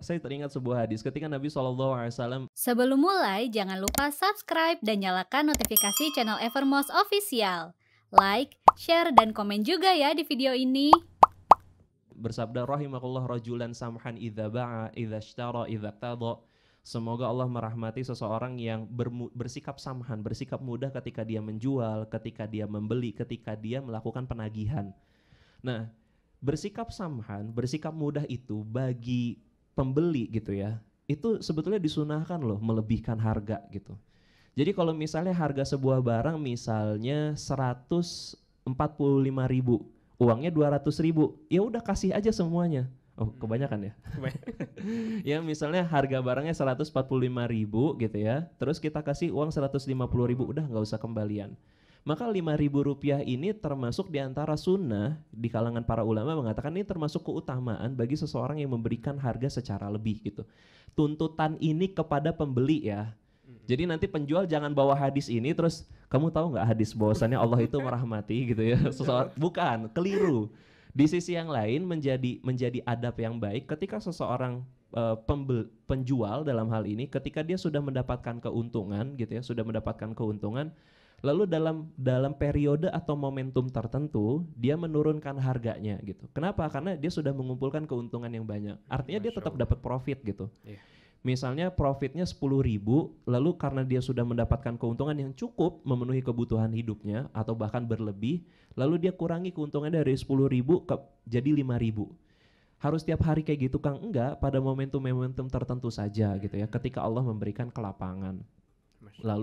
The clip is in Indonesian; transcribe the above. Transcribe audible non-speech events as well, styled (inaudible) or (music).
saya teringat sebuah hadis ketika Nabi Shallallahu Alaihi Wasallam. Sebelum mulai, jangan lupa subscribe dan nyalakan notifikasi channel Evermost Official. Like, share, dan komen juga ya di video ini. Bersabda rahimakullah rajulan samhan idza ba'a idza ishtara idza Semoga Allah merahmati seseorang yang bersikap samhan, bersikap mudah ketika dia menjual, ketika dia membeli, ketika dia melakukan penagihan. Nah, bersikap samhan, bersikap mudah itu bagi pembeli gitu ya, itu sebetulnya disunahkan loh melebihkan harga gitu. Jadi kalau misalnya harga sebuah barang misalnya 145 ribu, uangnya 200 ribu, ya udah kasih aja semuanya. Oh, hmm. kebanyakan ya. (laughs) ya misalnya harga barangnya 145 ribu gitu ya, terus kita kasih uang 150 ribu, udah nggak usah kembalian. Maka lima ribu rupiah ini termasuk di antara sunnah di kalangan para ulama mengatakan ini termasuk keutamaan bagi seseorang yang memberikan harga secara lebih gitu. Tuntutan ini kepada pembeli ya. Jadi nanti penjual jangan bawa hadis ini terus kamu tahu nggak hadis bahwasannya Allah itu merahmati (laughs) gitu ya. Iya. Seseorang bukan, keliru. Di sisi yang lain menjadi menjadi adab yang baik ketika seseorang Uh, pembel, penjual dalam hal ini ketika dia sudah mendapatkan keuntungan gitu ya sudah mendapatkan keuntungan Lalu dalam dalam periode atau momentum tertentu dia menurunkan harganya gitu. Kenapa? Karena dia sudah mengumpulkan keuntungan yang banyak. Artinya dia tetap dapat profit gitu. Iya. Misalnya profitnya 10 ribu, lalu karena dia sudah mendapatkan keuntungan yang cukup memenuhi kebutuhan hidupnya atau bahkan berlebih, lalu dia kurangi keuntungan dari 10 ribu ke jadi 5 ribu harus tiap hari kayak gitu Kang enggak pada momentum-momentum tertentu saja gitu ya hmm. ketika Allah memberikan kelapangan lalu